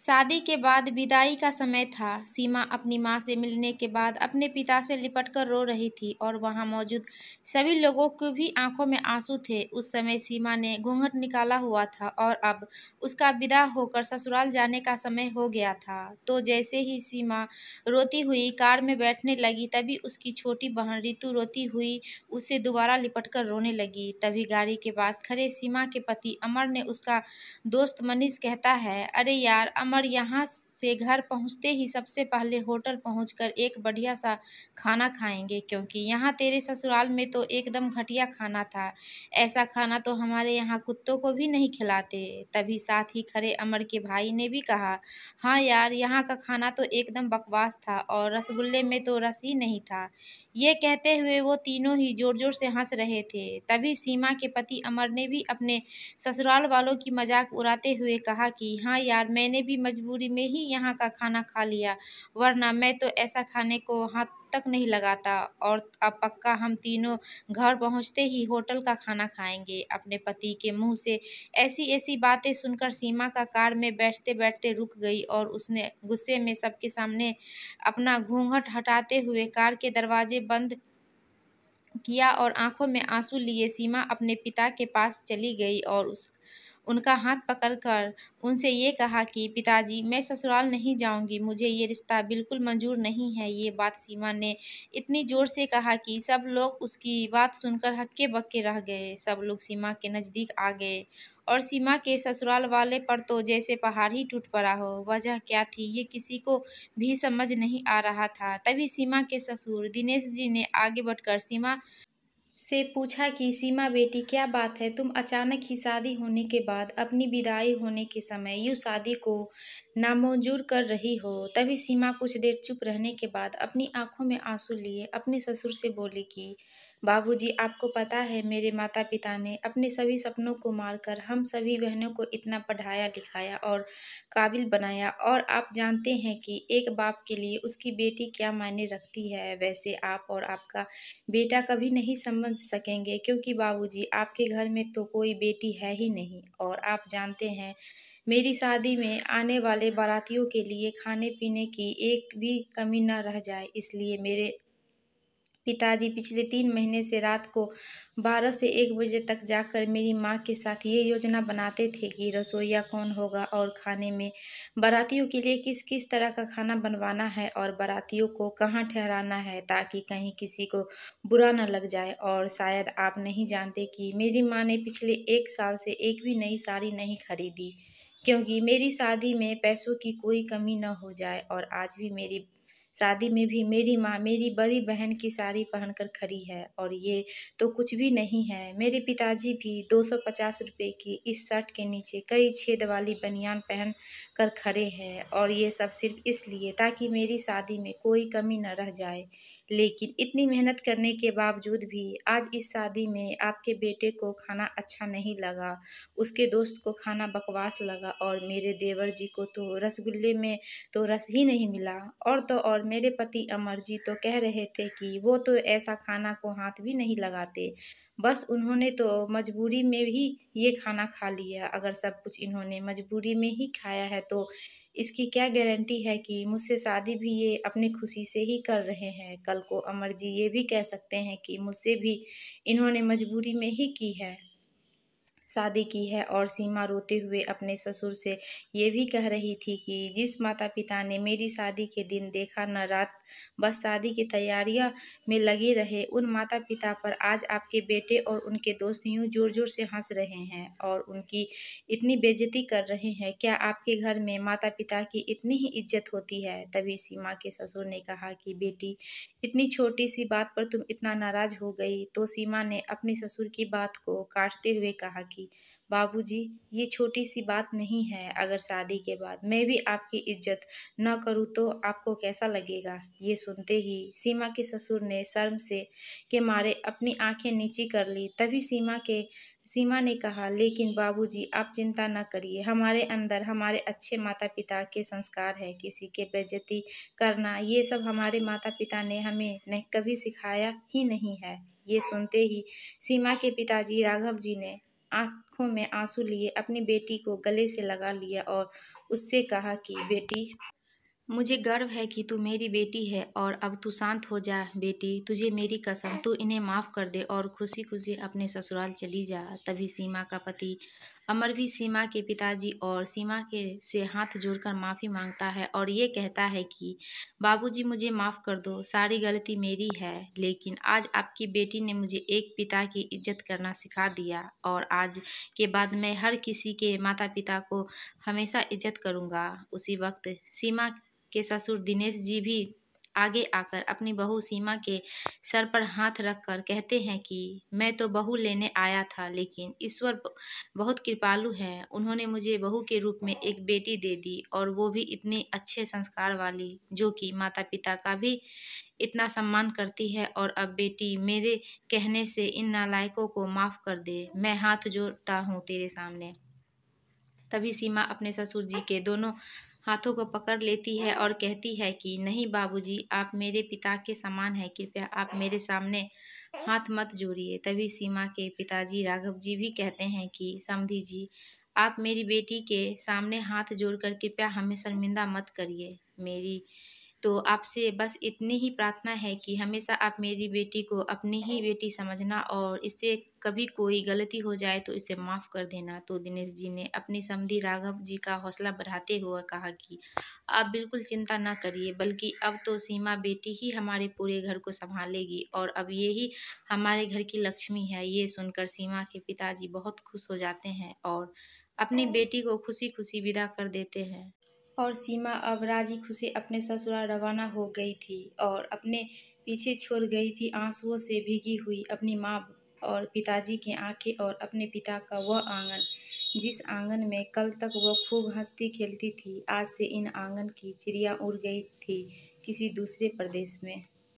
शादी के बाद विदाई का समय था सीमा अपनी माँ से मिलने के बाद अपने पिता से लिपटकर रो रही थी और वहाँ मौजूद सभी लोगों की भी आंखों में आंसू थे उस समय सीमा ने घूंघट निकाला हुआ था और अब उसका विदा होकर ससुराल जाने का समय हो गया था तो जैसे ही सीमा रोती हुई कार में बैठने लगी तभी उसकी छोटी बहन रितु रोती हुई उसे दोबारा लिपट कर रोने लगी तभी गाड़ी के पास खड़े सीमा के पति अमर ने उसका दोस्त मनीष कहता है अरे यार अमर यहाँ से घर पहुँचते ही सबसे पहले होटल पहुँच एक बढ़िया सा खाना खाएंगे क्योंकि यहाँ तेरे ससुराल में तो एकदम घटिया खाना था ऐसा खाना तो हमारे यहाँ कुत्तों को भी नहीं खिलाते तभी साथ ही खड़े अमर के भाई ने भी कहा हाँ यार यहाँ का खाना तो एकदम बकवास था और रसगुल्ले में तो रस ही नहीं था ये कहते हुए वो तीनों ही ज़ोर ज़ोर से हंस रहे थे तभी सीमा के पति अमर ने भी अपने ससुराल वालों की मजाक उड़ाते हुए कहा कि हाँ यार मैंने भी मजबूरी में ही यहाँ का खाना खा लिया वरना मैं तो ऐसा खाने को हाथ तक नहीं लगाता और अब पक्का हम तीनों घर पहुंचते ही होटल का खाना खाएंगे अपने पति के मुंह से ऐसी ऐसी बातें सुनकर सीमा का कार में बैठते बैठते रुक गई और उसने गुस्से में सबके सामने अपना घूंघट हटाते हुए कार के दरवाजे बंद किया और आंखों में आंसू लिए सीमा अपने पिता के पास चली गई और उस उनका हाथ पकड़कर उनसे ये कहा कि पिताजी मैं ससुराल नहीं जाऊंगी मुझे ये रिश्ता बिल्कुल मंजूर नहीं है ये बात सीमा ने इतनी ज़ोर से कहा कि सब लोग उसकी बात सुनकर हक्के बक्के रह गए सब लोग सीमा के नज़दीक आ गए और सीमा के ससुराल वाले पर तो जैसे पहाड़ ही टूट पड़ा हो वजह क्या थी ये किसी को भी समझ नहीं आ रहा था तभी सीमा के ससुर दिनेश जी ने आगे बढ़कर सीमा से पूछा कि सीमा बेटी क्या बात है तुम अचानक ही शादी होने के बाद अपनी विदाई होने के समय यूँ शादी को नामंजूर कर रही हो तभी सीमा कुछ देर चुप रहने के बाद अपनी आंखों में आंसू लिए अपने ससुर से बोली कि बाबूजी आपको पता है मेरे माता पिता ने अपने सभी सपनों को मारकर हम सभी बहनों को इतना पढ़ाया लिखाया और काबिल बनाया और आप जानते हैं कि एक बाप के लिए उसकी बेटी क्या मायने रखती है वैसे आप और आपका बेटा कभी नहीं समझ सकेंगे क्योंकि बाबूजी आपके घर में तो कोई बेटी है ही नहीं और आप जानते हैं मेरी शादी में आने वाले बारातियों के लिए खाने पीने की एक भी कमी ना रह जाए इसलिए मेरे पिताजी पिछले तीन महीने से रात को बारह से एक बजे तक जाकर मेरी माँ के साथ ये योजना बनाते थे कि रसोईया कौन होगा और खाने में बारातियों के लिए किस किस तरह का खाना बनवाना है और बारातियों को कहाँ ठहराना है ताकि कहीं किसी को बुरा ना लग जाए और शायद आप नहीं जानते कि मेरी माँ ने पिछले एक साल से एक भी नई साड़ी नहीं खरीदी क्योंकि मेरी शादी में पैसों की कोई कमी न हो जाए और आज भी मेरी शादी में भी मेरी माँ मेरी बड़ी बहन की साड़ी पहन कर खड़ी है और ये तो कुछ भी नहीं है मेरे पिताजी भी दो सौ पचास रुपये की इस शर्ट के नीचे कई छेद वाली बनियान पहन कर खड़े हैं और ये सब सिर्फ इसलिए ताकि मेरी शादी में कोई कमी न रह जाए लेकिन इतनी मेहनत करने के बावजूद भी आज इस शादी में आपके बेटे को खाना अच्छा नहीं लगा उसके दोस्त को खाना बकवास लगा और मेरे देवर जी को तो रसगुल्ले में तो रस ही नहीं मिला और तो और मेरे पति अमर जी तो कह रहे थे कि वो तो ऐसा खाना को हाथ भी नहीं लगाते बस उन्होंने तो मजबूरी में भी ये खाना खा लिया अगर सब कुछ इन्होंने मजबूरी में ही खाया है तो इसकी क्या गारंटी है कि मुझसे शादी भी ये अपनी खुशी से ही कर रहे हैं कल को अमर जी ये भी कह सकते हैं कि मुझसे भी इन्होंने मजबूरी में ही की है शादी की है और सीमा रोते हुए अपने ससुर से ये भी कह रही थी कि जिस माता पिता ने मेरी शादी के दिन देखा न रात बस शादी की तैयारियां में लगे रहे उन माता पिता पर आज आपके बेटे और उनके दोस्त यूँ ज़ोर ज़ोर से हंस रहे हैं और उनकी इतनी बेजती कर रहे हैं क्या आपके घर में माता पिता की इतनी ही इज्जत होती है तभी सीमा के ससुर ने कहा कि बेटी इतनी छोटी सी बात पर तुम इतना नाराज़ हो गई तो सीमा ने अपने ससुर की बात को काटते हुए कहा कि थी बाबूजी ये छोटी सी बात नहीं है अगर शादी के बाद मैं भी आपकी इज्जत न करूँ तो आपको कैसा लगेगा ये सुनते ही सीमा के ससुर ने शर्म से के मारे अपनी आंखें नीची कर ली तभी सीमा के सीमा ने कहा लेकिन बाबूजी आप चिंता न करिए हमारे अंदर हमारे अच्छे माता पिता के संस्कार है किसी के बेजती करना ये सब हमारे माता पिता ने हमें नहीं कभी सिखाया ही नहीं है ये सुनते ही सीमा के पिताजी राघव जी ने आंखों में आंसू लिए अपनी बेटी को गले से लगा लिया और उससे कहा कि बेटी मुझे गर्व है कि तू मेरी बेटी है और अब तू शांत हो जा बेटी तुझे मेरी कसम तू इन्हें माफ़ कर दे और खुशी खुशी अपने ससुराल चली जा तभी सीमा का पति अमर भी सीमा के पिताजी और सीमा के से हाथ जोड़कर माफ़ी मांगता है और ये कहता है कि बाबूजी मुझे माफ़ कर दो सारी गलती मेरी है लेकिन आज आपकी बेटी ने मुझे एक पिता की इज्जत करना सिखा दिया और आज के बाद मैं हर किसी के माता पिता को हमेशा इज्जत करूँगा उसी वक्त सीमा के ससुर दिनेश जी भी आगे आकर अपनी बहू सीमा के सर पर हाथ रखकर कहते हैं कि मैं तो बहू लेने आया था लेकिन ईश्वर बहुत कृपालु हैं उन्होंने मुझे बहू के रूप में एक बेटी दे दी और वो भी इतने अच्छे संस्कार वाली जो कि माता पिता का भी इतना सम्मान करती है और अब बेटी मेरे कहने से इन नालायकों को माफ़ कर दे मैं हाथ जोड़ता हूँ तेरे सामने तभी सीमा अपने ससुर जी के दोनों हाथों को पकड़ लेती है और कहती है कि नहीं बाबूजी आप मेरे पिता के समान हैं कृपया आप मेरे सामने हाथ मत जोड़िए तभी सीमा के पिताजी राघव जी भी कहते हैं कि समधी जी आप मेरी बेटी के सामने हाथ जोड़कर कृपया हमें शर्मिंदा मत करिए मेरी तो आपसे बस इतनी ही प्रार्थना है कि हमेशा आप मेरी बेटी को अपनी ही बेटी समझना और इससे कभी कोई गलती हो जाए तो इसे माफ़ कर देना तो दिनेश जी ने अपनी समधी राघव जी का हौसला बढ़ाते हुए कहा कि आप बिल्कुल चिंता ना करिए बल्कि अब तो सीमा बेटी ही हमारे पूरे घर को संभालेगी और अब ये ही हमारे घर की लक्ष्मी है ये सुनकर सीमा के पिताजी बहुत खुश हो जाते हैं और अपनी बेटी को खुशी खुशी विदा कर देते हैं और सीमा अब राजी खुशी अपने ससुराल रवाना हो गई थी और अपने पीछे छोड़ गई थी आंसुओं से भीगी हुई अपनी माँ और पिताजी की आंखें और अपने पिता का वह आंगन जिस आंगन में कल तक वह खूब हंसती खेलती थी आज से इन आंगन की चिड़िया उड़ गई थी किसी दूसरे प्रदेश में